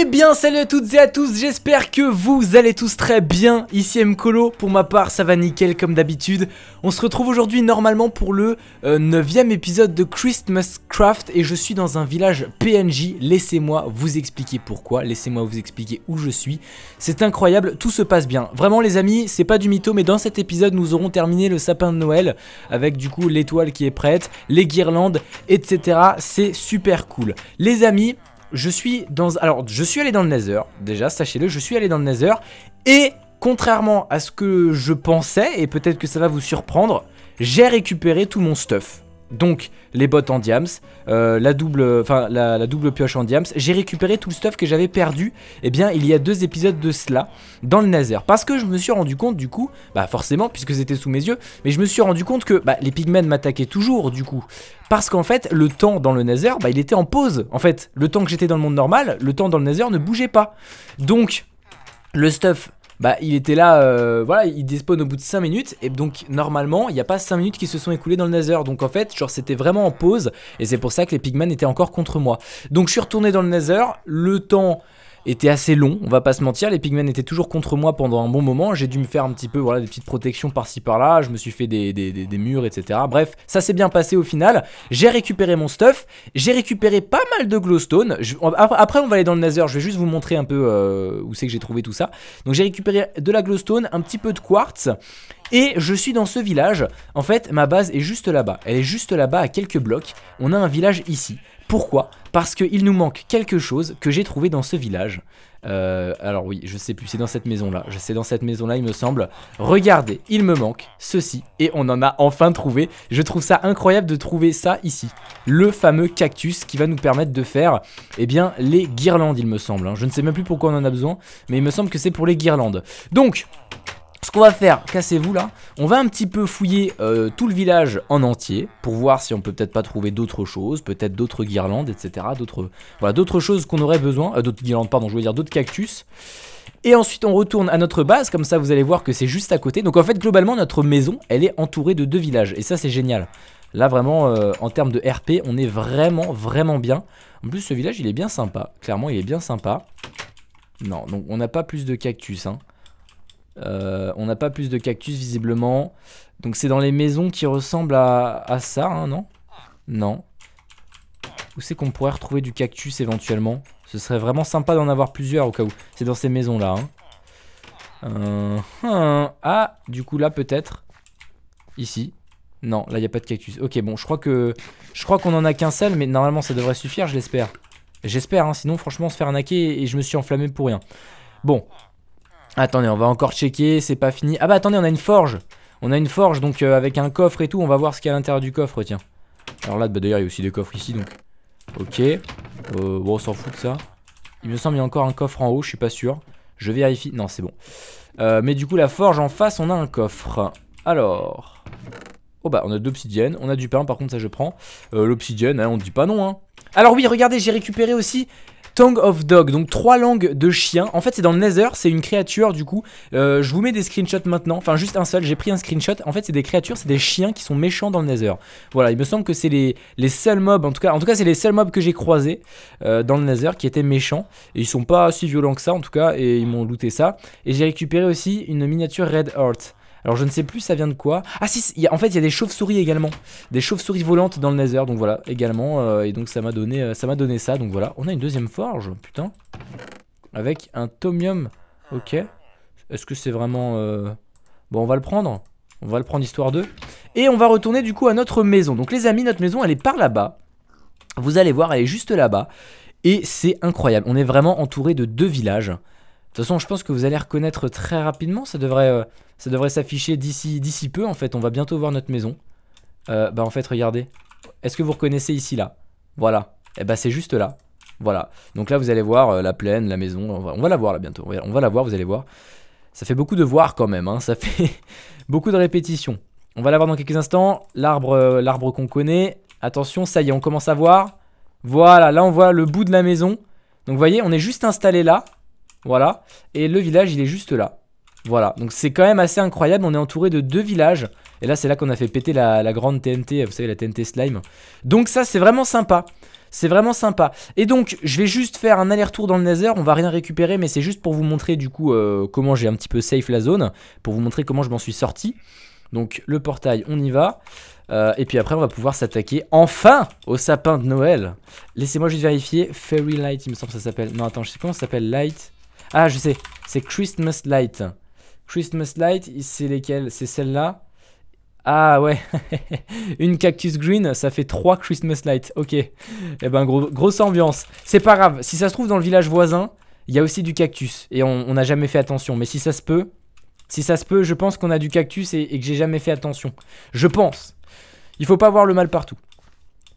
Eh bien salut à toutes et à tous, j'espère que vous allez tous très bien, ici Mkolo, pour ma part ça va nickel comme d'habitude On se retrouve aujourd'hui normalement pour le 9ème euh, épisode de Christmas Craft et je suis dans un village PNJ, laissez-moi vous expliquer pourquoi, laissez-moi vous expliquer où je suis C'est incroyable, tout se passe bien, vraiment les amis, c'est pas du mytho mais dans cet épisode nous aurons terminé le sapin de Noël Avec du coup l'étoile qui est prête, les guirlandes, etc, c'est super cool Les amis, je suis dans... Alors, je suis allé dans le Nether, déjà, sachez-le, je suis allé dans le Nether, et contrairement à ce que je pensais, et peut-être que ça va vous surprendre, j'ai récupéré tout mon stuff. Donc les bottes en diams, euh, la, double, la, double pioche en diams. J'ai récupéré tout le stuff que j'avais perdu, eh bien il y a deux épisodes de cela, dans le nether. Parce que je me suis rendu compte du coup, bah forcément puisque c'était sous mes yeux, mais je me suis rendu compte que bah, les pigmen m'attaquaient toujours du coup. Parce qu'en fait le temps dans le Nazer, bah, il était en pause. En fait le temps que j'étais dans le monde normal, le temps dans le Nazer ne bougeait pas. Donc le stuff bah il était là, euh, voilà, il despawn au bout de 5 minutes et donc normalement il n'y a pas 5 minutes qui se sont écoulées dans le Nether. Donc en fait, genre c'était vraiment en pause et c'est pour ça que les pigmen étaient encore contre moi. Donc je suis retourné dans le Nether, le temps était assez long, on va pas se mentir. Les pigmen étaient toujours contre moi pendant un bon moment. J'ai dû me faire un petit peu voilà, des petites protections par-ci par-là. Je me suis fait des, des, des, murs, etc. Bref, ça s'est bien passé au final. J'ai récupéré mon stuff. J'ai récupéré pas mal de glowstone. après, on va aller dans le Nether. Je vais juste vous montrer un peu euh, où c'est que j'ai trouvé tout ça. Donc j'ai récupéré de la glowstone, un petit peu de quartz. Et je suis dans ce village, en fait ma base est juste là-bas, elle est juste là-bas à quelques blocs, on a un village ici. Pourquoi Parce qu'il nous manque quelque chose que j'ai trouvé dans ce village. Euh, alors oui, je sais plus, c'est dans cette maison-là. Je sais dans cette maison-là, il me semble. Regardez, il me manque ceci. Et on en a enfin trouvé. Je trouve ça incroyable de trouver ça ici. Le fameux cactus qui va nous permettre de faire, eh bien, les guirlandes, il me semble. Hein. Je ne sais même plus pourquoi on en a besoin, mais il me semble que c'est pour les guirlandes. Donc, ce qu'on va faire, cassez-vous là, on va un petit peu fouiller euh, tout le village en entier pour voir si on peut peut-être pas trouver d'autres choses, peut-être d'autres guirlandes, etc. D'autres voilà, d'autres choses qu'on aurait besoin, euh, d'autres guirlandes, pardon, je voulais dire d'autres cactus. Et ensuite on retourne à notre base, comme ça vous allez voir que c'est juste à côté. Donc en fait globalement notre maison, elle est entourée de deux villages et ça c'est génial. Là vraiment euh, en termes de RP, on est vraiment vraiment bien. En plus ce village il est bien sympa, clairement il est bien sympa. Non, donc on n'a pas plus de cactus hein. Euh, on n'a pas plus de cactus visiblement. Donc c'est dans les maisons qui ressemblent à, ça, hein, non Non. Où c'est qu'on pourrait retrouver du cactus éventuellement Ce serait vraiment sympa d'en avoir plusieurs au cas où. C'est dans ces maisons-là. Hein. Euh, hein. Ah, du coup là peut-être. Ici. Non, là il n'y a pas de cactus. Ok, bon, je crois que je crois qu'on en a qu'un seul, mais normalement ça devrait suffire, je l'espère. J'espère, sinon franchement on se fait arnaquer et je me suis enflammé pour rien. Bon, Attendez, on va encore checker, c'est pas fini. Ah bah attendez, on a une forge. On a une forge, donc euh, avec un coffre et tout, on va voir ce qu'il y a à l'intérieur du coffre, tiens. Alors là, bah, d'ailleurs, il y a aussi des coffres ici, donc. Ok. Euh, bon, on s'en fout de ça. Il me semble qu'il y a encore un coffre en haut, je suis pas sûr. Je vérifie. Non, c'est bon. Euh, mais du coup, la forge en face, on a un coffre. Alors... Oh bah, on a de l'obsidienne, on a du pain, par contre, ça je prends. l'obsidienne, hein, on dit pas non, hein. Alors oui, regardez, j'ai récupéré aussi Tongue of Dog, donc trois langues de chiens, En fait, c'est dans le Nether, c'est une créature du coup. Euh, je vous mets des screenshots maintenant, enfin juste un seul, j'ai pris un screenshot. En fait, c'est des créatures, c'est des chiens qui sont méchants dans le Nether. Voilà, il me semble que c'est les, seuls mobs, en tout cas, en tout cas, c'est les seuls mobs que j'ai croisés euh, dans le Nether qui étaient méchants. Et ils sont pas si violents que ça, en tout cas, et ils m'ont looté ça. Et j'ai récupéré aussi une miniature Red Heart. Alors je ne sais plus ça vient de quoi. Ah si, en fait il y a des chauves-souris également. Des chauves-souris volantes dans le nether, donc voilà, également. Euh, et donc ça m'a donné, euh, ça donné ça, donc voilà. On a une deuxième forge, putain. Avec un tomium, ok. Est-ce que c'est vraiment... Euh, bon on va le prendre, on va le prendre histoire 2. Et on va retourner du coup à notre maison. Donc les amis, notre maison elle est par là-bas. Vous allez voir, elle est juste là-bas. Et c'est incroyable, on est vraiment entouré de deux villages toute façon, je pense que vous allez reconnaître très rapidement. Ça devrait, euh, devrait s'afficher d'ici peu. En fait, on va bientôt voir notre maison. Euh, bah en fait, regardez. Est-ce que vous reconnaissez ici là Voilà. Et eh bah c'est juste là. Voilà. Donc là, vous allez voir euh, la plaine, la maison. On va, la voir là bientôt. On va la voir. Vous allez voir. Ça fait beaucoup de voir quand même. Hein. Ça fait beaucoup de répétitions. On va la voir dans quelques instants. L'arbre, l'arbre qu'on connaît. Attention, ça y est, on commence à voir. Voilà, là on voit le bout de la maison. Donc vous voyez, on est juste installé là. Voilà. Et le village, il est juste là. Voilà. Donc c'est quand même assez incroyable. On est entouré de deux villages. Et là, c'est là qu'on a fait péter la, grande TNT, vous savez, la TNT slime. Donc ça, c'est vraiment sympa. C'est vraiment sympa. Et donc, je vais juste faire un aller-retour dans le Nether. On va rien récupérer, mais c'est juste pour vous montrer du coup euh, comment j'ai un petit peu safe la zone. Pour vous montrer comment je m'en suis sorti. Donc le portail, on y va. Euh, et puis après, on va pouvoir s'attaquer enfin au sapin de Noël. Laissez-moi juste vérifier. Fairy Light, il me semble que ça s'appelle. Non, attends, je sais comment ça s'appelle. Light. Ah, je sais. C'est Christmas Light. Christmas Light, c'est lesquels C'est celle-là. Ah ouais, une cactus green, ça fait trois Christmas Light, Ok, et eh ben grosse ambiance. C'est pas grave, si ça se trouve dans le village voisin, il y a aussi du cactus. Et on n'a jamais fait attention, mais si ça se peut, si ça se peut, je pense qu'on a du cactus et, et que j'ai jamais fait attention. Je pense. Il faut pas voir le mal partout.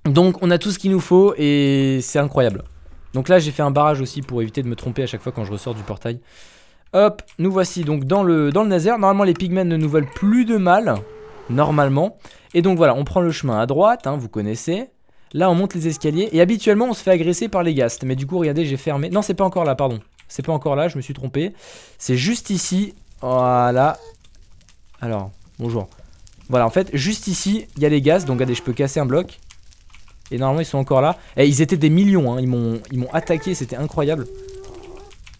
Donc on a tout ce qu'il nous faut et c'est incroyable. Donc là, j'ai fait un barrage aussi pour éviter de me tromper à chaque fois quand je ressors du portail. Hop, nous voici donc dans le, dans le Normalement, les pigmen ne nous veulent plus de mal. Normalement. Et donc voilà, on prend le chemin à droite, hein, vous connaissez. Là, on monte les escaliers. Et habituellement, on se fait agresser par les gastes. Mais du coup, regardez, j'ai fermé. Non, c'est pas encore là, pardon. C'est pas encore là, je me suis trompé. C'est juste ici. Voilà. Alors, bonjour. Voilà, en fait, juste ici, il y a les gaz. Donc, regardez, je peux casser un bloc. Et normalement ils sont encore là. Et eh, ils étaient des millions, hein. ils m'ont attaqué, c'était incroyable.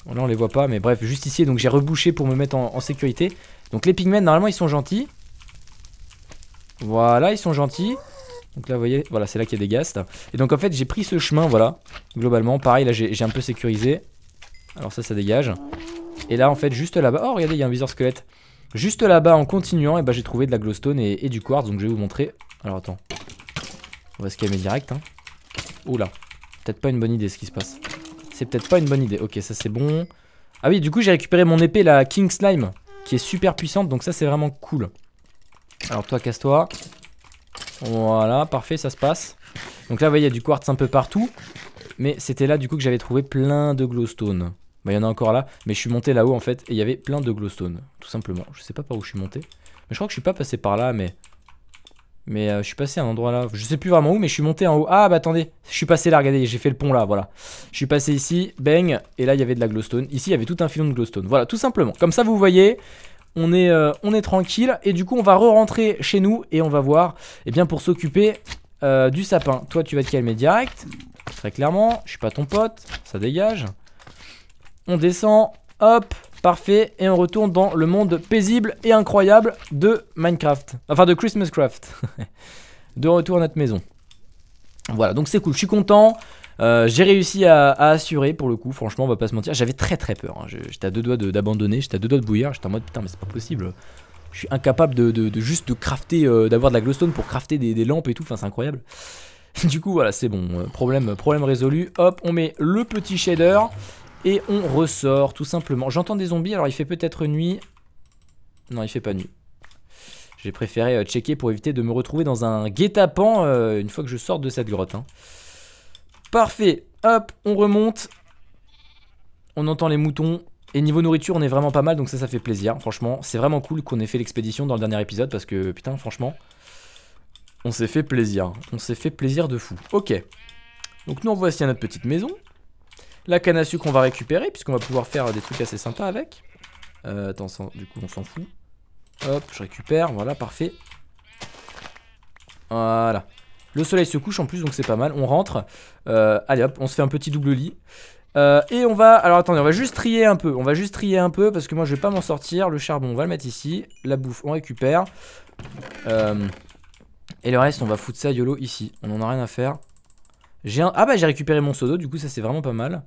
là oh on les voit pas, mais bref, juste ici, donc j'ai rebouché pour me mettre en, sécurité. Donc les pigmen, normalement ils sont gentils. Voilà, ils sont gentils. Donc là, vous voyez, voilà, c'est là qu'il y a des ghasts. Et donc en fait, j'ai pris ce chemin, voilà, globalement. Pareil, là, j'ai un peu sécurisé. Alors ça, ça dégage. Et là, en fait, juste là-bas... Oh, regardez, il y a un viseur squelette. Juste là-bas, en continuant, et eh ben, j'ai trouvé de la glowstone et, du quartz. Donc je vais vous montrer... Alors attends, on va se calmer direct. Hein. Oula. Peut-être pas une bonne idée ce qui se passe. C'est peut-être pas une bonne idée. Ok, ça c'est bon. Ah oui, du coup, j'ai récupéré mon épée, la King Slime, qui est super puissante. Donc ça, c'est vraiment cool. Alors toi, casse-toi. Voilà, parfait, ça se passe. Donc là, vous voyez, il y a du quartz un peu partout. Mais c'était là, du coup, que j'avais trouvé plein de glowstone. Bah, il y en a encore là. Mais je suis monté là-haut, en fait, et il y avait plein de glowstone. Tout simplement. Je sais pas par où je suis monté. Mais je crois que je suis pas passé par là, mais... Mais euh, je suis passé à un endroit là, je sais plus vraiment où, mais je suis monté en haut. Ah bah attendez, je suis passé là, regardez, j'ai fait le pont là, voilà. Je suis passé ici, bang, et là il y avait de la glowstone. Ici il y avait tout un filon de glowstone, voilà, tout simplement. Comme ça vous voyez, on est, euh, on est tranquille, et du coup on va re-rentrer chez nous, et on va voir, et eh bien pour s'occuper euh, du sapin. Toi tu vas te calmer direct, très clairement, je suis pas ton pote, ça dégage. On descend, hop, Parfait, et on retourne dans le monde paisible et incroyable de Minecraft. Enfin de Christmascraft. de retour à notre maison. Voilà, donc c'est cool, je suis content. Euh, j'ai réussi à, assurer pour le coup, franchement, on va pas se mentir. J'avais très très peur. Hein. J'étais à deux doigts d'abandonner, j'étais à deux doigts de bouillir. J'étais en mode putain, mais c'est pas possible. Je suis incapable de, juste de crafter, euh, d'avoir de la glowstone pour crafter des, lampes et tout. Enfin, c'est incroyable. du coup, voilà, c'est bon. Euh, problème, problème résolu. Hop, on met le petit shader. Et on ressort tout simplement. J'entends des zombies, alors il fait peut-être nuit. Non, il fait pas nuit. J'ai préféré euh, checker pour éviter de me retrouver dans un guet-apens euh, une fois que je sors de cette grotte. Hein. Parfait. Hop, on remonte. On entend les moutons. Et niveau nourriture, on est vraiment pas mal, donc ça, ça fait plaisir. Franchement, c'est vraiment cool qu'on ait fait l'expédition dans le dernier épisode, parce que, putain, franchement, on s'est fait plaisir. On s'est fait plaisir de fou. Ok. Donc nous, voici à notre petite maison. La canne à sucre, on va récupérer, puisqu'on va pouvoir faire des trucs assez sympas avec. Euh, attends, du coup, on s'en fout. Hop, je récupère, voilà, parfait. Voilà. Le soleil se couche en plus, donc c'est pas mal. On rentre. Euh, allez hop, on se fait un petit double lit. Euh, et on va... Alors attendez, on va juste trier un peu. On va juste trier un peu parce que moi je vais pas m'en sortir. Le charbon, on va le mettre ici. La bouffe, on récupère. Euh, et le reste, on va foutre ça YOLO ici. On en a rien à faire. Ah bah j'ai récupéré mon pseudo, du coup ça c'est vraiment pas mal.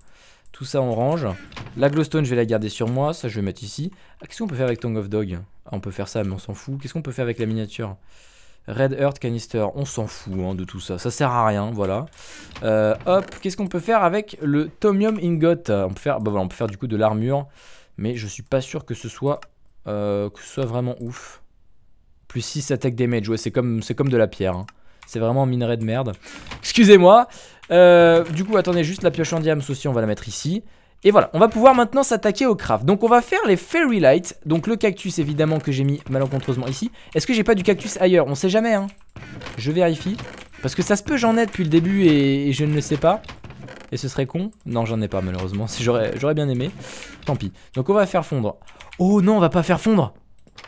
Tout ça en range. La glowstone je vais la garder sur moi, ça je vais mettre ici. Ah, Qu'est-ce qu'on peut faire avec Tongue of Dog On peut faire ça mais on s'en fout. Qu'est-ce qu'on peut faire avec la miniature Red Earth Canister, on s'en fout hein, de tout ça, ça sert à rien, voilà. Euh, hop, qu'est-ce qu'on peut faire avec le Tomium Ingot on peut, faire, bah faire du coup de l'armure, mais je suis pas sûr que ce soit, euh, que ce soit vraiment ouf. Plus 6 attaque damage, ouais c'est comme, comme de la pierre. Hein. C'est vraiment un minerai de merde. Excusez-moi. Euh, du coup, attendez, juste la pioche en diams aussi, on va la mettre ici. Et voilà, on va pouvoir maintenant s'attaquer au craft. Donc on va faire les fairy lights. Donc le cactus évidemment que j'ai mis malencontreusement ici. Est-ce que j'ai pas du cactus ailleurs On sait jamais hein. Je vérifie. Parce que ça se peut j'en ai depuis le début et, je ne le sais pas. Et ce serait con. Non j'en ai pas malheureusement. J'aurais bien aimé. Tant pis. Donc on va faire fondre. Oh non on va pas faire fondre.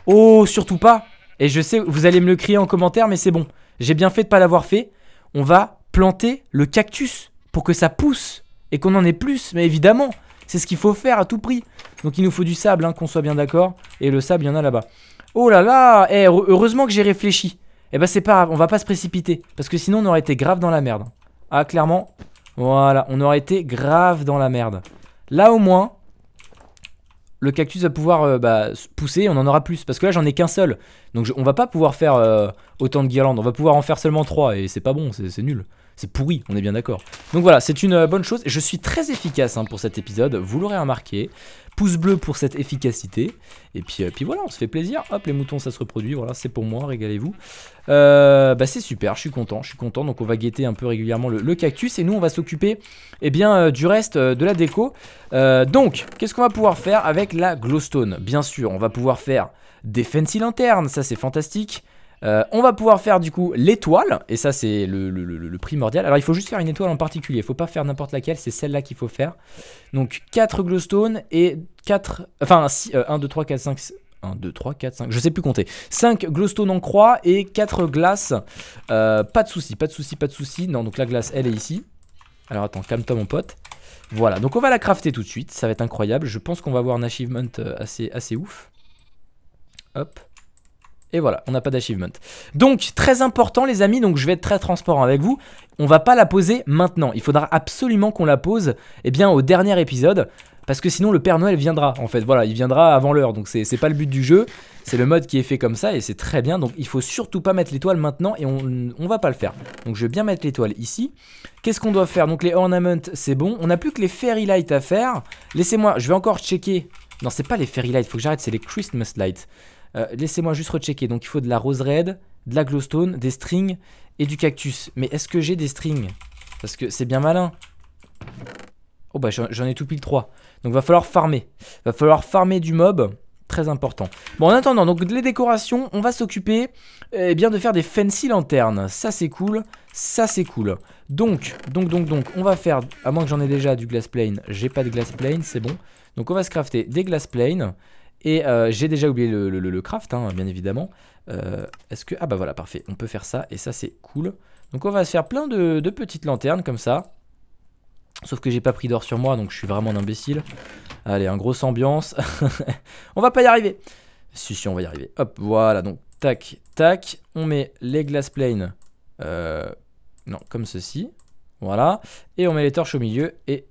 Oh surtout pas. Et je sais, vous allez me le crier en commentaire mais c'est bon j'ai bien fait de pas l'avoir fait, on va planter le cactus pour que ça pousse et qu'on en ait plus, mais évidemment, c'est ce qu'il faut faire à tout prix. Donc il nous faut du sable, hein, qu'on soit bien d'accord, et le sable, il y en a là-bas. Oh là là, eh, heureusement que j'ai réfléchi. Eh ben c'est pas grave, on va pas se précipiter, parce que sinon on aurait été grave dans la merde. Ah, clairement, voilà, on aurait été grave dans la merde. Là au moins, le cactus va pouvoir pousser euh, bah, pousser, on en aura plus. Parce que là, j'en ai qu'un seul. Donc on va pas pouvoir faire euh, autant de guirlandes. On va pouvoir en faire seulement 3 et c'est pas bon, c'est nul. C'est pourri, on est bien d'accord. Donc voilà, c'est une euh, bonne chose. Je suis très efficace hein, pour cet épisode, vous l'aurez remarqué. Pouce bleu pour cette efficacité. Et puis, euh, puis voilà, on se fait plaisir. Hop, les moutons, ça se reproduit. Voilà, c'est pour moi, régalez-vous. Euh, bah c'est super, je suis content, je suis content. Donc on va guetter un peu régulièrement le, cactus. Et nous, on va s'occuper eh bien, du reste de la déco. donc, qu'est-ce qu'on va pouvoir faire avec la glowstone Bien sûr, on va pouvoir faire des fancy lanternes, ça c'est fantastique. Euh, on va pouvoir faire du coup l'étoile, et ça c'est le, primordial. Alors il faut juste faire une étoile en particulier, il faut pas faire n'importe laquelle, c'est celle-là qu'il faut faire. Donc 4 glowstone et 4... Enfin 1, 2, 3, 4, 5... 1, 2, 3, 4, 5, je sais plus compter. 5 glowstone en croix et 4 glaces. Euh, pas de soucis, pas de soucis, pas de soucis Non, donc la glace, elle est ici. Alors attends, calme-toi mon pote. Voilà, donc on va la crafter tout de suite, ça va être incroyable. Je pense qu'on va avoir un achievement euh, assez, assez ouf. Hop. Et voilà, on n'a pas d'achievement. Donc, très important les amis, donc je vais être très transparent avec vous. On va pas la poser maintenant. Il faudra absolument qu'on la pose eh bien, au dernier épisode. Parce que sinon le Père Noël viendra en fait, voilà, il viendra avant l'heure, donc ce n'est pas le but du jeu, c'est le mode qui est fait comme ça et c'est très bien, donc il faut surtout pas mettre l'étoile maintenant et on, ne va pas le faire. Donc je vais bien mettre l'étoile ici. Qu'est-ce qu'on doit faire Donc les ornaments c'est bon, on n'a plus que les fairy lights à faire. Laissez-moi, je vais encore checker. Non c'est pas les fairy lights, Il faut que j'arrête, c'est les Christmas lights. Euh, laissez-moi juste rechecker. Donc il faut de la rose red, de la glowstone, des strings et du cactus. Mais est-ce que j'ai des strings Parce que c'est bien malin. Oh bah j'en ai tout pile 3. Donc va falloir farmer. Va falloir farmer du mob. Très important. Bon en attendant, donc les décorations, on va s'occuper eh bien de faire des fancy lanternes. Ça c'est cool. Ça c'est cool. Donc, donc, donc, donc, on va faire, à moins que j'en ai déjà du glass plane, j'ai pas de glass plane, c'est bon. Donc on va se crafter des glass planes. Et euh, j'ai déjà oublié le, craft, hein, bien évidemment. Euh, est-ce que... Ah bah voilà, parfait. On peut faire ça, et ça c'est cool. Donc on va se faire plein de, petites lanternes comme ça. Sauf que j'ai pas pris d'or sur moi, donc je suis vraiment un imbécile. Allez, un grosse ambiance. on va pas y arriver. Si, si, on va y arriver. Hop, voilà, donc tac, tac. On met les glass planes. Euh, non, comme ceci. Voilà. Et on met les torches au milieu et,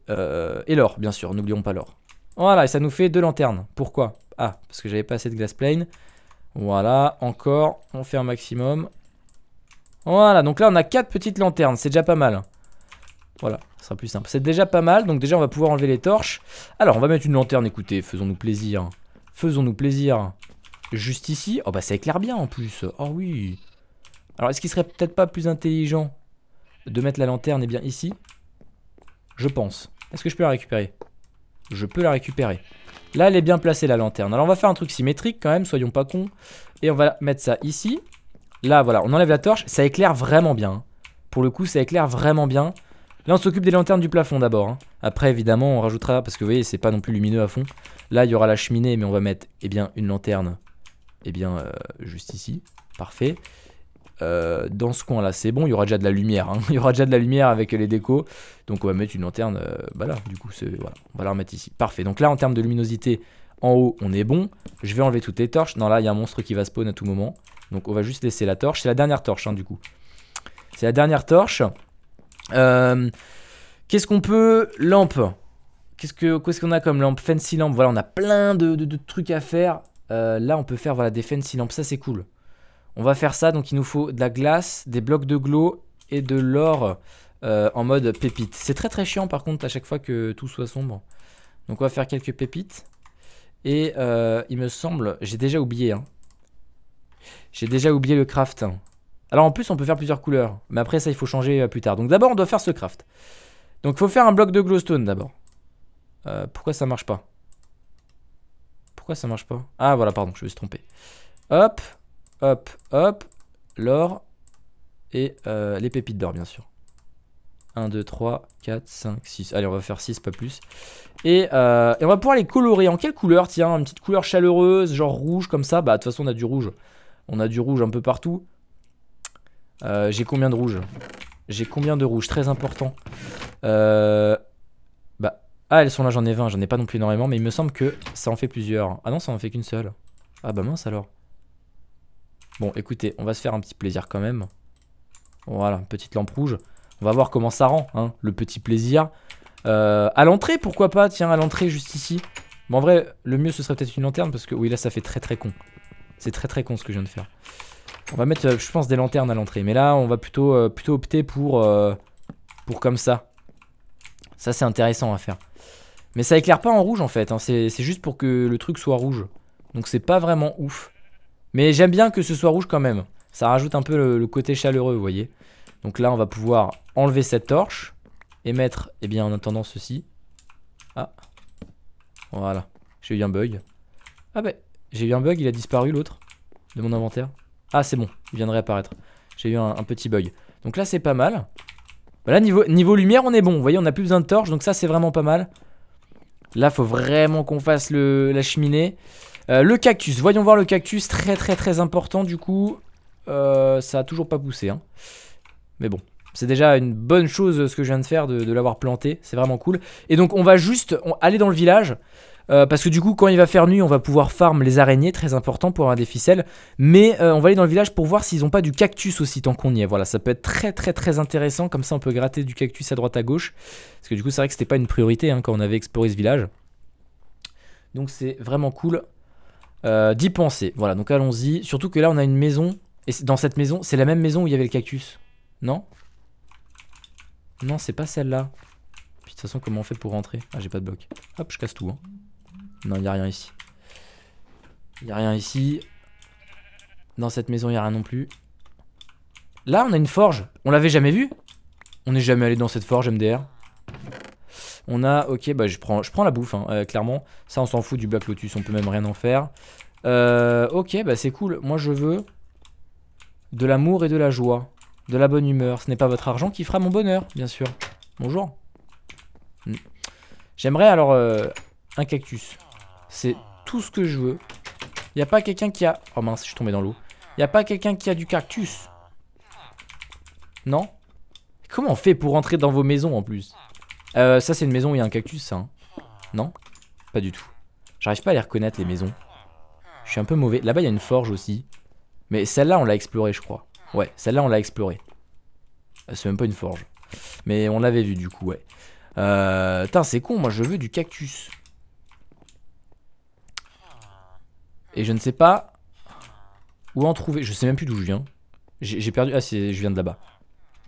et l'or, bien sûr. N'oublions pas l'or. Voilà, et ça nous fait deux lanternes. Pourquoi Ah, parce que j'avais pas assez de glass plane. Voilà, encore, on fait un maximum. Voilà, donc là on a quatre petites lanternes, c'est déjà pas mal. Voilà, ça sera plus simple. C'est déjà pas mal, donc déjà on va pouvoir enlever les torches. Alors on va mettre une lanterne, écoutez, faisons-nous plaisir. Faisons-nous plaisir. Juste ici. Oh bah ça éclaire bien en plus. Oh oui. Alors est-ce qu'il serait peut-être pas plus intelligent de mettre la lanterne et eh bien ici Je pense. Est-ce que je peux la récupérer je peux la récupérer. Là, elle est bien placée, la lanterne. Alors, on va faire un truc symétrique quand même, soyons pas cons. Et on va mettre ça ici. Là, voilà, on enlève la torche. Ça éclaire vraiment bien. Hein. Pour le coup, ça éclaire vraiment bien. Là, on s'occupe des lanternes du plafond d'abord. Hein. Après, évidemment, on rajoutera, parce que vous voyez, c'est pas non plus lumineux à fond. Là, il y aura la cheminée, mais on va mettre, eh bien, une lanterne, eh bien, euh, juste ici. Parfait. Euh, dans ce coin là, c'est bon, il y aura déjà de la lumière, hein. il y aura déjà de la lumière avec les décos, donc on va mettre une lanterne, Voilà euh, bah du coup, on va la remettre ici, parfait, donc là en termes de luminosité, en haut, on est bon, je vais enlever toutes les torches, non là, il y a un monstre qui va spawn à tout moment, donc on va juste laisser la torche, c'est la dernière torche, hein, du coup, c'est la dernière torche, euh, qu'est-ce qu'on peut, lampe, qu'est-ce qu'on ce qu'on a comme lampe, fancy lampe, voilà, on a plein de, trucs à faire, là, on peut faire, voilà, des fancy lampes, ça c'est cool, on va faire ça, donc il nous faut de la glace, des blocs de glow et de l'or euh, en mode pépite. C'est très très chiant par contre à chaque fois que tout soit sombre. Donc on va faire quelques pépites. Et euh, il me semble, j'ai déjà oublié. Hein. J'ai déjà oublié le craft. Alors en plus on peut faire plusieurs couleurs. Mais après ça il faut changer euh, plus tard. Donc d'abord on doit faire ce craft. Donc il faut faire un bloc de glowstone d'abord. pourquoi ça marche pas Pourquoi ça marche pas Ah voilà pardon je me suis trompé. Hop Hop, hop, l'or et euh, les pépites d'or, bien sûr. 1, 2, 3, 4, 5, 6. Allez, on va faire 6, pas plus. Euh, et, on va pouvoir les colorer. En quelle couleur Tiens, une petite couleur chaleureuse, genre rouge, comme ça. Bah, de toute façon, on a du rouge. On a du rouge un peu partout. Euh, j'ai combien de rouges J'ai combien de rouge Très important. bah, ah, elles sont là, j'en ai 20. J'en ai pas non plus énormément, mais il me semble que ça en fait plusieurs. Ah non, ça en fait qu'une seule. Ah bah mince alors. Bon, écoutez, on va se faire un petit plaisir quand même. Voilà, petite lampe rouge. On va voir comment ça rend, hein, le petit plaisir. A euh, à l'entrée, pourquoi pas Tiens, à l'entrée, juste ici. Bon, en vrai, le mieux, ce serait peut-être une lanterne, parce que... Oui, là, ça fait très très con. C'est très très con, ce que je viens de faire. On va mettre, euh, je pense, des lanternes à l'entrée. Mais là, on va plutôt, euh, plutôt opter pour, pour comme ça. Ça, c'est intéressant à faire. Mais ça éclaire pas en rouge, en fait. Hein. C'est juste pour que le truc soit rouge. Donc, c'est pas vraiment ouf. Mais j'aime bien que ce soit rouge quand même. Ça rajoute un peu le, côté chaleureux, vous voyez. Donc là, on va pouvoir enlever cette torche et mettre, eh bien, en attendant ceci. Ah, voilà. J'ai eu un bug. Ah bah, j'ai eu un bug, il a disparu l'autre de mon inventaire. Ah, c'est bon, il vient de réapparaître. J'ai eu un, petit bug. Donc là, c'est pas mal. Bah là, niveau, niveau lumière, on est bon. Vous voyez, on n'a plus besoin de torche, donc ça, c'est vraiment pas mal. Là, faut vraiment qu'on fasse le, la cheminée. Euh, le cactus, voyons voir le cactus, très très très important du coup. Euh, ça a toujours pas poussé. Hein. Mais bon, c'est déjà une bonne chose ce que je viens de faire, de, l'avoir planté, c'est vraiment cool. Et donc on va juste aller dans le village, euh, parce que du coup quand il va faire nuit on va pouvoir farm les araignées, très important pour avoir des ficelles. Mais on va aller dans le village pour voir s'ils ont pas du cactus aussi tant qu'on y est. Voilà, ça peut être très très très intéressant, comme ça on peut gratter du cactus à droite à gauche. Parce que du coup c'est vrai que c'était pas une priorité hein, quand on avait exploré ce village. Donc c'est vraiment cool. Euh, d'y penser. Voilà, donc allons-y. Surtout que là, on a une maison. Et dans cette maison, c'est la même maison où il y avait le cactus. Non Non, c'est pas celle-là. Puis de toute façon, comment on fait pour rentrer Ah, j'ai pas de bloc. Hop, je casse tout. Hein. Non, il y a rien ici. Il a rien ici. Dans cette maison, il y a rien non plus. Là, on a une forge. On l'avait jamais vue On n'est jamais allé dans cette forge, MDR. On a, ok, bah je prends, je prends la bouffe, hein, euh, clairement. Ça, on s'en fout du Black Lotus, on peut même rien en faire. Euh, ok, bah c'est cool. Moi, je veux de l'amour et de la joie, de la bonne humeur. Ce n'est pas votre argent qui fera mon bonheur, bien sûr. Bonjour. Hmm. J'aimerais alors euh, un cactus. C'est tout ce que je veux. Il a pas quelqu'un qui a... Oh mince, je suis tombé dans l'eau. Il a pas quelqu'un qui a du cactus. Non Comment on fait pour entrer dans vos maisons en plus euh, ça, c'est une maison où il y a un cactus, ça. Hein. Non Pas du tout. J'arrive pas à les reconnaître, les maisons. Je suis un peu mauvais. Là-bas, il y a une forge aussi. Mais celle-là, on l'a explorée, je crois. Ouais, celle-là, on l'a explorée. Euh, c'est même pas une forge. Mais on l'avait vu, du coup, ouais. Euh, c'est con, moi, je veux du cactus. Et je ne sais pas où en trouver. Je sais même plus d'où je viens. J'ai perdu... Ah, je viens de là-bas.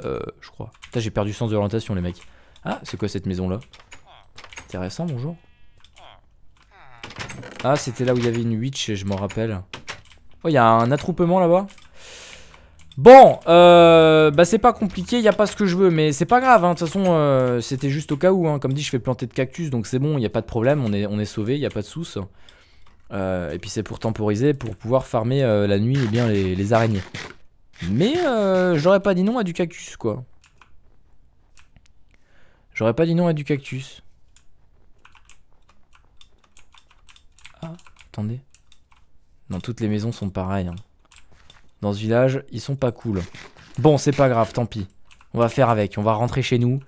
Euh, je crois. Putain, j'ai perdu sens de l'orientation, les mecs. Ah, c'est quoi cette maison-là Intéressant, bonjour. Ah, c'était là où il y avait une witch, et je m'en rappelle. Oh, il y a un attroupement là-bas Bon, euh, bah c'est pas compliqué, il n'y a pas ce que je veux, mais c'est pas grave, hein. de toute façon, euh, c'était juste au cas où, hein, comme dit, je fais planter de cactus, donc c'est bon, il n'y a pas de problème, on est, on est sauvé, il n'y a pas de souce. Euh, et puis c'est pour temporiser, pour pouvoir farmer euh, la nuit et eh bien les, les araignées. Mais j'aurais pas dit non à du cactus, quoi. J'aurais pas dit non à du cactus. Ah, attendez. Non, toutes les maisons sont pareilles. Hein. Dans ce village, ils sont pas cool. Bon, c'est pas grave, tant pis. On va faire avec, on va rentrer chez nous.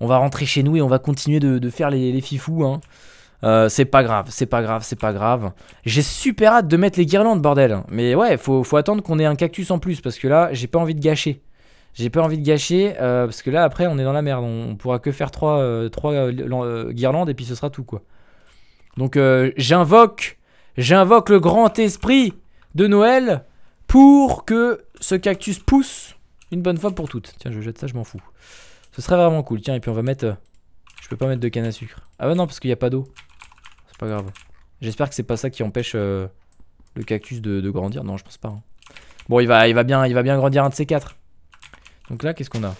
On va rentrer chez nous et on va continuer de, faire les, fifous. Hein. Euh, c'est pas grave, c'est pas grave, c'est pas grave. J'ai super hâte de mettre les guirlandes, bordel. Mais ouais, faut, faut attendre qu'on ait un cactus en plus, parce que là, j'ai pas envie de gâcher. J'ai pas envie de gâcher, euh, parce que là, après, on est dans la merde. On, pourra que faire 3, euh, euh, guirlandes et puis ce sera tout, quoi. Donc, j'invoque, j'invoque le grand esprit de Noël pour que ce cactus pousse une bonne fois pour toutes. Tiens, je jette ça, je m'en fous. Ce serait vraiment cool. Tiens, et puis on va mettre... je peux pas mettre de canne à sucre. Ah bah non, parce qu'il n'y a pas d'eau. C'est pas grave. J'espère que c'est pas ça qui empêche le cactus de, grandir. Non, je pense pas. Hein. Bon, il va, il va bien, il va bien grandir un de ces quatre. Donc là, qu'est-ce qu'on a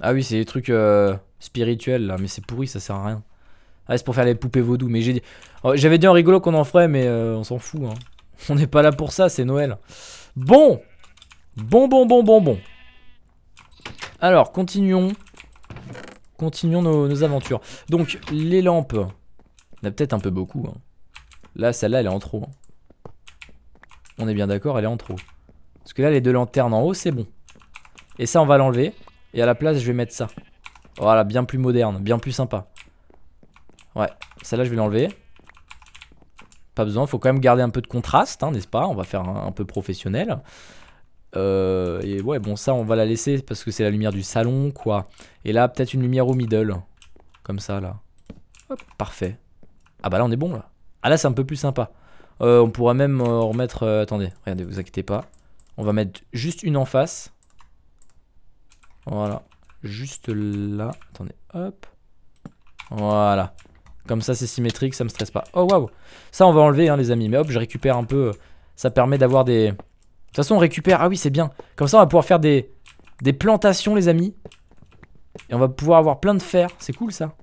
Ah oui, c'est des trucs euh, spirituels là, mais c'est pourri, ça sert à rien. Ah, c'est pour faire les poupées vaudou. Mais j'ai dit... Oh, j'avais dit en rigolo qu'on en ferait, mais euh, on s'en fout. Hein. On n'est pas là pour ça, c'est Noël. Bon Bon, bon, bon, bon, bon. Alors, continuons. Continuons nos, aventures. Donc, les lampes. Il a peut-être un peu beaucoup. Hein. Là, celle-là, elle est en trop. Hein. On est bien d'accord, elle est en trop. Parce que là, les deux lanternes en haut, c'est bon. Et ça, on va l'enlever. Et à la place, je vais mettre ça. Voilà, bien plus moderne, bien plus sympa. Ouais, celle-là, je vais l'enlever. Pas besoin, faut quand même garder un peu de contraste, hein, n'est-ce pas On va faire un, peu professionnel. Euh, et ouais, bon, ça, on va la laisser parce que c'est la lumière du salon, quoi. Et là, peut-être une lumière au middle. Comme ça, là. Hop, parfait. Ah bah là, on est bon, là. Ah là, c'est un peu plus sympa. Euh, on pourrait même euh, remettre... Euh, attendez, regardez, vous inquiétez pas. On va mettre juste une en face. Voilà. Juste là. Attendez, hop. Voilà. Comme ça, c'est symétrique, ça me stresse pas. Oh, waouh Ça, on va enlever, hein, les amis. Mais hop, je récupère un peu. Ça permet d'avoir des... De toute façon, on récupère... Ah oui, c'est bien. Comme ça, on va pouvoir faire des, des plantations, les amis. Et on va pouvoir avoir plein de fer. C'est cool, ça.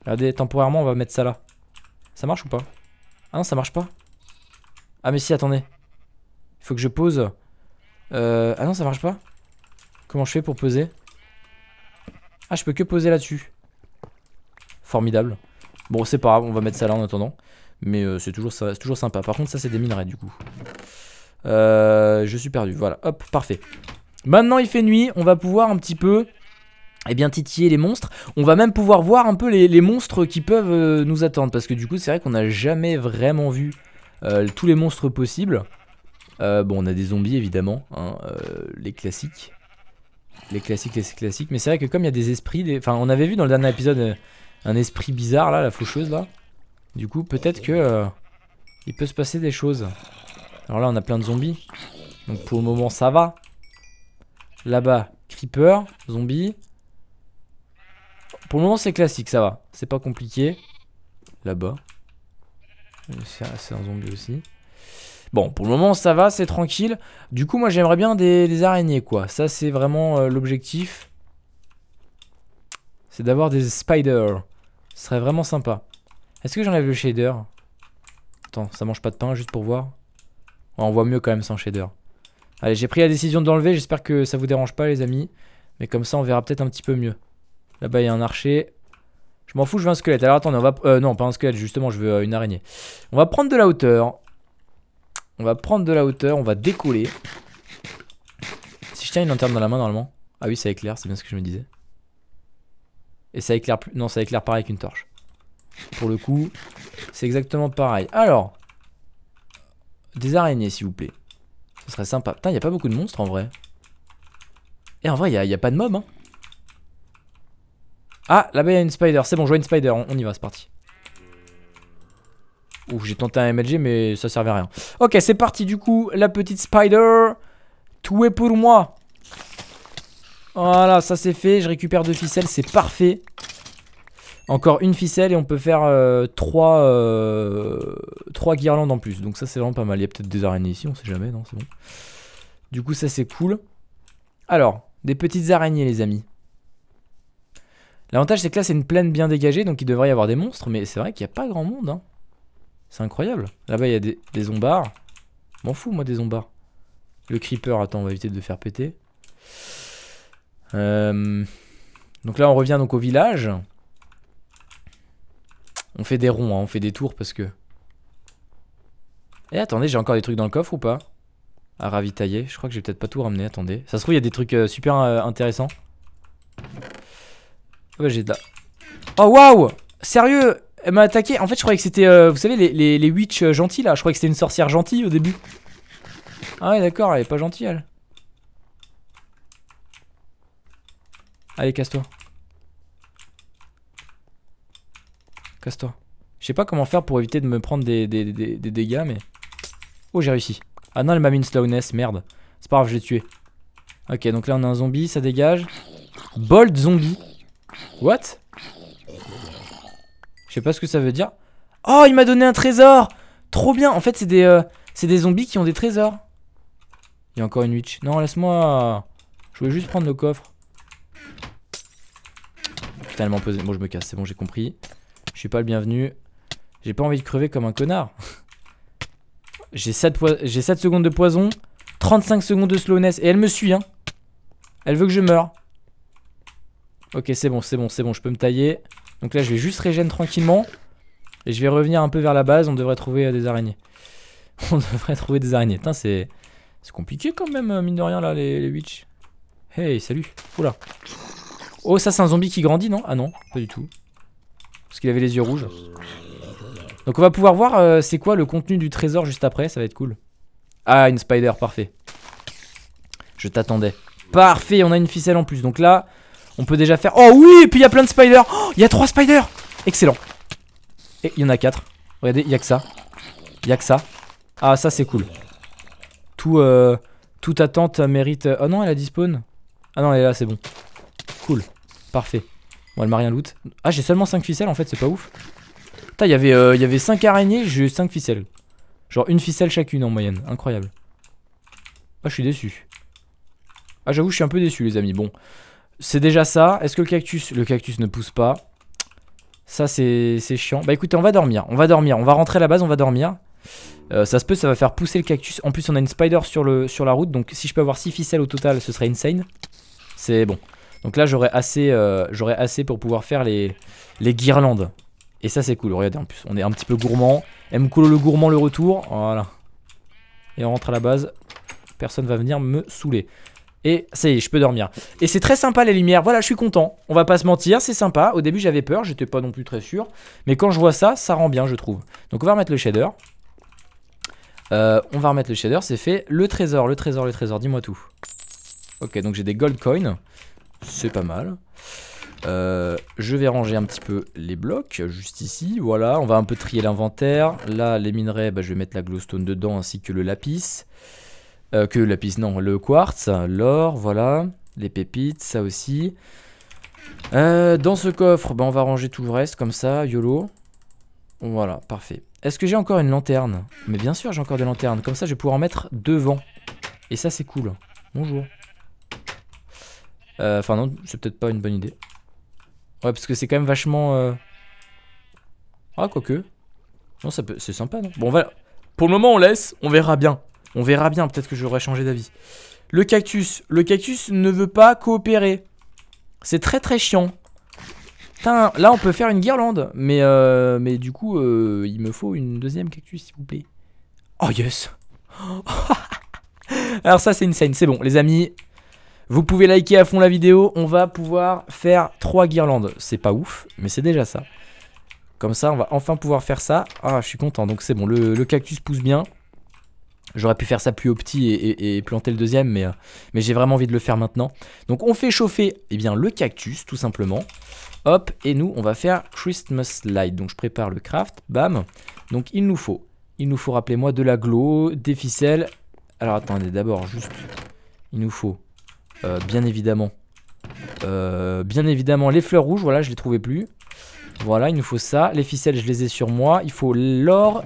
Regardez, temporairement, on va mettre ça là. Ça marche ou pas Ah non, hein, ça marche pas. Ah mais si, attendez. Il faut que je pose. Euh, ah non, ça marche pas. Comment je fais pour poser Ah, je peux que poser là-dessus. Formidable. Bon, c'est pas grave, on va mettre ça là en attendant. Mais euh, c'est toujours, toujours sympa. Par contre, ça, c'est des minerais, du coup. Euh, je suis perdu, voilà. Hop, parfait. Maintenant, il fait nuit. On va pouvoir un petit peu... Eh bien titiller les monstres, on va même pouvoir voir un peu les, les monstres qui peuvent euh, nous attendre parce que du coup c'est vrai qu'on n'a jamais vraiment vu euh, tous les monstres possibles euh, bon, on a des zombies évidemment, hein, euh, les classiques. Les classiques, les classiques. Mais c'est vrai que comme il y a des esprits, des... enfin, on avait vu dans le dernier épisode euh, un esprit bizarre là, la faucheuse là. Du coup, peut-être que il peut se passer des choses. Alors là, on a plein de zombies. Donc pour le moment, ça va. Là-bas, creeper, zombie. Pour le moment, c'est classique, ça va. C'est pas compliqué. Là-bas. C'est un zombie aussi. Bon, pour le moment, ça va, c'est tranquille. Du coup, moi, j'aimerais bien des, araignées, quoi. Ça, c'est vraiment euh, l'objectif. C'est d'avoir des spiders. Ce serait vraiment sympa. Est-ce que j'enlève le shader Attends, ça mange pas de pain, juste pour voir. on voit mieux quand même sans shader. Allez, j'ai pris la décision de l'enlever. J'espère que ça vous dérange pas, les amis. Mais comme ça, on verra peut-être un petit peu mieux. Là-bas, il y a un archer. Je m'en fous, je veux un squelette. Alors attendez, on va... Euh, non, pas un squelette, justement, je veux euh, une araignée. On va prendre de la hauteur. On va prendre de la hauteur, on va décoller. Si je tiens une lanterne dans la main normalement. Ah oui, ça éclaire, c'est bien ce que je me disais. Et ça éclaire plus. Non, ça éclaire pareil qu'une torche. Pour le coup, c'est exactement pareil. Alors, des araignées, s'il vous plaît. Ce serait sympa. Putain, il a pas beaucoup de monstres en vrai. Et en vrai, il n'y a, pas de mob. Hein. Ah, là-bas, il y a une spider. C'est bon, je vois une spider. on y va, c'est parti. Ouh, j'ai tenté un MLG, mais ça servait à rien. Ok, c'est parti du coup. La petite spider. Tout est pour moi. Voilà, ça c'est fait. Je récupère deux ficelles, c'est parfait. Encore une ficelle et on peut faire euh, trois, euh, trois guirlandes en plus. Donc ça c'est vraiment pas mal. Il y a peut-être des araignées ici, on sait jamais, non, c'est Du coup ça c'est cool. Alors, des petites araignées les amis. L'avantage c'est que là c'est une plaine bien dégagée, donc il devrait y avoir des monstres, mais c'est vrai qu'il n'y a pas grand monde. Hein. C'est incroyable. Là-bas, il y a des, des zombards. M'en fous, moi, des zombards. Le creeper, attends, on va éviter de le faire péter. Euh, donc là, on revient donc au village. On fait des ronds, hein, on fait des tours parce que... Et eh, attendez, j'ai encore des trucs dans le coffre ou pas À ravitailler. Je crois que j'ai peut-être pas tout ramené, attendez. Ça se trouve, il y a des trucs euh, super euh, intéressants. Ouais, ah bah, j'ai de la... Oh waouh Sérieux elle m'a attaqué. En fait, je croyais que c'était, euh, vous savez, les, les, les euh, gentils là. Je croyais que c'était une sorcière gentille au début. Ah ouais, d'accord, elle est pas gentille elle. Allez, casse-toi. Casse-toi. Je sais pas comment faire pour éviter de me prendre des, des dégâts, mais. Oh, j'ai réussi. Ah non, elle m'a mis une slowness, merde. C'est pas grave, je l'ai tué. Ok, donc là on a un zombie, ça dégage. Bold zombie. What je sais pas ce que ça veut dire. Oh, il m'a donné un trésor Trop bien En fait, c'est des, euh, des zombies qui ont des trésors. Il y a encore une witch. Non, laisse-moi... Je voulais juste prendre le coffre. Tellement Bon, je me casse, c'est bon, j'ai compris. Je suis pas le bienvenu. J'ai pas envie de crever comme un connard. j'ai 7, j'ai 7 secondes de poison, 35 secondes de slowness. Et elle me suit, hein. Elle veut que je meure. Ok, c'est bon, c'est bon, c'est bon, je peux me tailler. Donc là, je vais juste régénérer tranquillement. Et je vais revenir un peu vers la base. On devrait trouver euh, des araignées. On devrait trouver des araignées. Putain, c'est compliqué quand même, euh, mine de rien, là, les, les witches. Hey, salut. Oula. Oh, ça, c'est un zombie qui grandit, non Ah non, pas du tout. Parce qu'il avait les yeux rouges. Donc on va pouvoir voir euh, c'est quoi le contenu du trésor juste après. Ça va être cool. Ah, une spider, parfait. Je t'attendais. Parfait, on a une ficelle en plus. Donc là, on peut déjà faire... Oh oui, et puis il y a plein de spiders oh, Il y a 3 spiders Excellent Et il y en a quatre. Regardez, il y a que ça. Il y a que ça. Ah, ça c'est cool. Tout, euh, toute attente mérite... Euh, oh non, elle a dispawn. Ah non, elle est là, c'est bon. Cool. Parfait. Bon, elle m'a rien loot. Ah, j'ai seulement 5 ficelles en fait, c'est pas ouf. Putain, il y avait, euh, y avait 5 araignées, j'ai eu 5 ficelles. Genre une ficelle chacune en moyenne. Incroyable. Ah, je suis déçu. Ah, j'avoue, je suis un peu déçu, les amis. Bon, c'est déjà ça. Est-ce que le cactus Le cactus ne pousse pas. Ça, c'est chiant. Bah écoutez, on va dormir. On va dormir. On va rentrer à la base, on va dormir. Euh, ça se peut, ça va faire pousser le cactus. En plus, on a une spider sur, le, sur la route. Donc, si je peux avoir 6 ficelles au total, ce serait insane. C'est bon. Donc là, j'aurais assez, euh, assez pour pouvoir faire les, les guirlandes. Et ça, c'est cool. Regardez, en plus, on est un petit peu gourmand. Mkolo le gourmand, le retour. Voilà. Et on rentre à la base. Personne va venir me saouler. Et ça y est, je peux dormir. Et c'est très sympa les lumières. Voilà, je suis content. On va pas se mentir, c'est sympa. Au début, j'avais peur, j'étais pas non plus très sûr. Mais quand je vois ça, ça rend bien, je trouve. Donc on va remettre le shader. Euh, on va remettre le shader, c'est fait. Le trésor, le trésor, le trésor, dis-moi tout. Ok, donc j'ai des gold coins. C'est pas mal. Euh, je vais ranger un petit peu les blocs, juste ici. Voilà, on va un peu trier l'inventaire. Là, les minerais, bah, je vais mettre la glowstone dedans ainsi que le lapis. Euh, que la piste, non, le quartz, l'or, voilà, les pépites, ça aussi. Euh, dans ce coffre, bah, on va ranger tout le reste comme ça, YOLO. Voilà, parfait. Est-ce que j'ai encore une lanterne Mais bien sûr j'ai encore des lanternes, comme ça je vais pouvoir en mettre devant. Et ça c'est cool. Bonjour. Euh, enfin non, c'est peut-être pas une bonne idée. Ouais, parce que c'est quand même vachement... Ah, quoique. Non, ça c'est sympa, non Bon, voilà, Pour le moment on laisse, on verra bien. On verra bien, peut-être que j'aurais changé d'avis. Le cactus. Le cactus ne veut pas coopérer. C'est très très chiant. Putain, là on peut faire une guirlande. Mais, euh, mais du coup, euh, il me faut une deuxième cactus, s'il vous plaît. Oh yes Alors ça c'est une scène, c'est bon les amis. Vous pouvez liker à fond la vidéo, on va pouvoir faire trois guirlandes. C'est pas ouf, mais c'est déjà ça. Comme ça, on va enfin pouvoir faire ça. Ah, je suis content, donc c'est bon, le cactus pousse bien. J'aurais pu faire ça plus au petit et, planter le deuxième, euh, mais, j'ai vraiment envie de le faire maintenant. Donc on fait chauffer eh bien, le cactus, tout simplement. Hop, et nous, on va faire Christmas Light. Donc je prépare le craft, bam. Donc il nous faut, il nous faut, rappelez-moi, de la glow, des ficelles. Alors attendez, d'abord, juste, il nous faut, euh, bien évidemment, euh, bien évidemment, les fleurs rouges, voilà, je les trouvais plus. Voilà, il nous faut ça. Les ficelles, je les ai sur moi. Il faut l'or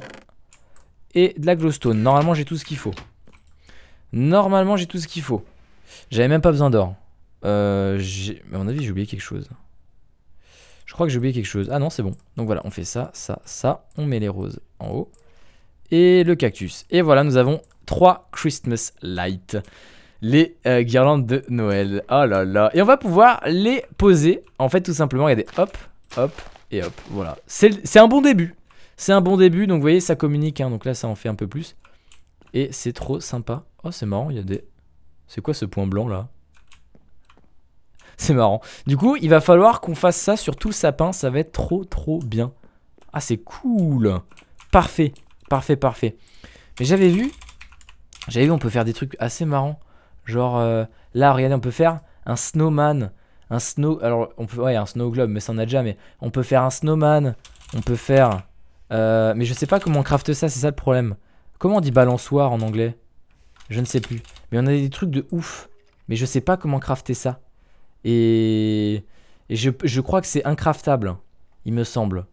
et de la glowstone. Normalement, j'ai tout ce qu'il faut. Normalement, j'ai tout ce qu'il faut. J'avais même pas besoin d'or. Euh, à mon avis, j'ai oublié quelque chose. Je crois que j'ai oublié quelque chose. Ah non, c'est bon. Donc voilà, on fait ça, ça, ça. On met les roses en haut. Et le cactus. Et voilà, nous avons trois Christmas Lights. Les euh, guirlandes de Noël. Oh là là. Et on va pouvoir les poser. En fait, tout simplement, il y des Hop, hop et hop. Voilà. C'est un bon début. C'est un bon début, donc vous voyez, ça communique. Hein, donc là, ça en fait un peu plus. Et c'est trop sympa. Oh, c'est marrant, il y a des... C'est quoi ce point blanc, là C'est marrant. Du coup, il va falloir qu'on fasse ça sur tout le sapin. Ça va être trop, trop bien. Ah, c'est cool Parfait, parfait, parfait. Mais j'avais vu... J'avais vu, on peut faire des trucs assez marrants. Genre, euh, là, regardez, on peut faire un snowman. Un snow... Alors, on peut... Ouais, un snow globe, mais ça en a déjà, mais... On peut faire un snowman. On peut faire euh, mais je sais pas comment on ça, c'est ça le problème. Comment on dit balançoire en anglais Je ne sais plus. Mais on a des trucs de ouf. Mais je sais pas comment crafter ça. Et, je, crois que c'est incraftable, il me semble.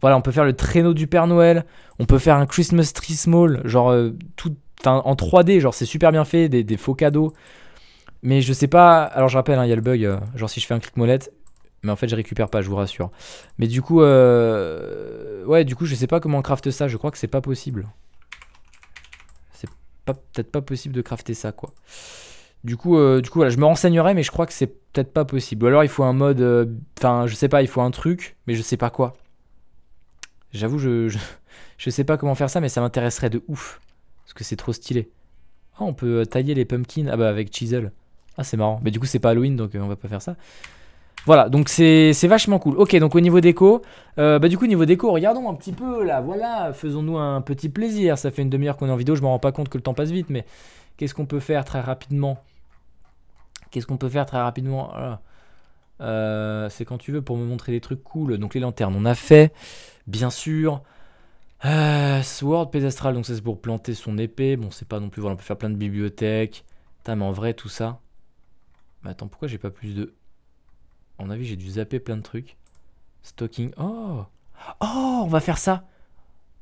Voilà, on peut faire le traîneau du Père Noël, on peut faire un Christmas Tree Small, genre euh, tout, en 3D, genre c'est super bien fait, des, faux cadeaux. Mais je sais pas, alors je rappelle, hein, il y a le bug, euh, genre si je fais un clic molette, mais en fait, je récupère pas, je vous rassure. Mais du coup, euh... ouais, du coup, je sais pas comment crafter ça. Je crois que c'est pas possible. C'est peut-être pas possible de crafter ça, quoi. Du coup, euh, du coup, voilà, je me renseignerai, mais je crois que c'est peut-être pas possible. Ou alors, il faut un mode, euh, enfin, je sais pas, il faut un truc, mais je sais pas quoi. J'avoue, je, je, je, sais pas comment faire ça, mais ça m'intéresserait de ouf. Parce que c'est trop stylé. Ah, on peut euh, tailler les pumpkins. Ah bah, avec chisel. Ah, c'est marrant. Mais du coup, c'est pas Halloween, donc on va pas faire ça. Voilà, donc c'est vachement cool. Ok, donc au niveau déco, euh, bah du coup, au niveau déco, regardons un petit peu là, voilà, faisons-nous un petit plaisir. Ça fait une demi-heure qu'on est en vidéo, je me rends pas compte que le temps passe vite, mais qu'est-ce qu'on peut faire très rapidement Qu'est-ce qu'on peut faire très rapidement ah euh, C'est quand tu veux pour me montrer des trucs cool. Donc les lanternes, on a fait, bien sûr. Euh, Sword pédestral, donc ça c'est pour planter son épée. Bon, c'est pas non plus, voilà, on peut faire plein de bibliothèques. Putain, mais en vrai, tout ça. Mais attends, pourquoi j'ai pas plus de. En avis j'ai dû zapper plein de trucs. Stocking. Oh Oh, on va faire ça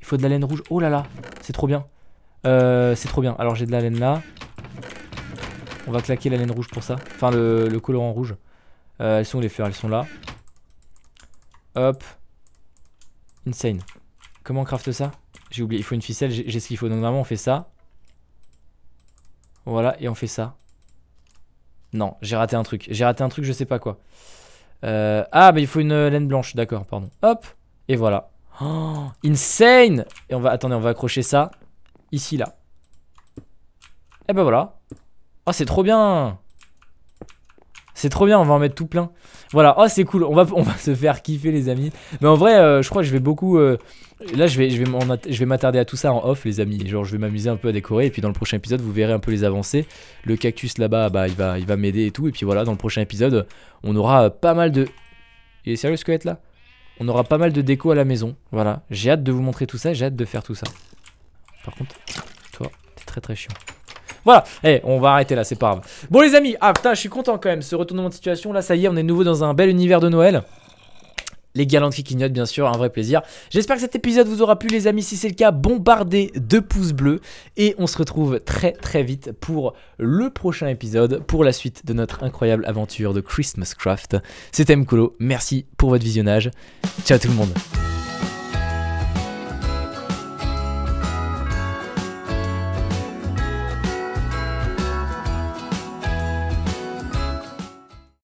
Il faut de la laine rouge. Oh là là, c'est trop bien. Euh, c'est trop bien. Alors j'ai de la laine là. On va claquer la laine rouge pour ça. Enfin, le, colorant rouge. Euh, elles sont les fleurs Elles sont là. Hop. Insane. Comment on craft ça J'ai oublié. Il faut une ficelle. J'ai ce qu'il faut. Donc normalement, on fait ça. Voilà, et on fait ça. Non, j'ai raté un truc. J'ai raté un truc, je sais pas quoi. Euh, ah, bah il faut une euh, laine blanche, d'accord, pardon. Hop, et voilà. Oh, insane Et on va, attendez, on va accrocher ça ici, là. Et eh ben voilà. Oh, c'est trop bien c'est trop bien, on va en mettre tout plein. Voilà, oh c'est cool, on va, on va se faire kiffer les amis. Mais en vrai, euh, je crois que je vais beaucoup... Euh, là, je vais, je vais m'attarder à tout ça en off les amis. Genre, je vais m'amuser un peu à décorer. Et puis dans le prochain épisode, vous verrez un peu les avancées. Le cactus là-bas, bah, il va, il va m'aider et tout. Et puis voilà, dans le prochain épisode, on aura pas mal de... Il est sérieux ce squelette là On aura pas mal de déco à la maison. Voilà, j'ai hâte de vous montrer tout ça, j'ai hâte de faire tout ça. Par contre, toi, t'es très très chiant. Voilà, eh, on va arrêter là, c'est pas grave. Bon, les amis, ah putain, je suis content quand même. Ce retournement de situation, là, ça y est, on est nouveau dans un bel univers de Noël les galantes qui clignotent bien sûr, un vrai plaisir. J'espère que cet épisode vous aura plu les amis, si c'est le cas, bombardez de pouces bleus et on se retrouve très très vite pour le prochain épisode, pour la suite de notre incroyable aventure de Christmas Craft. C'était Mkolo, merci pour votre visionnage, ciao tout le monde.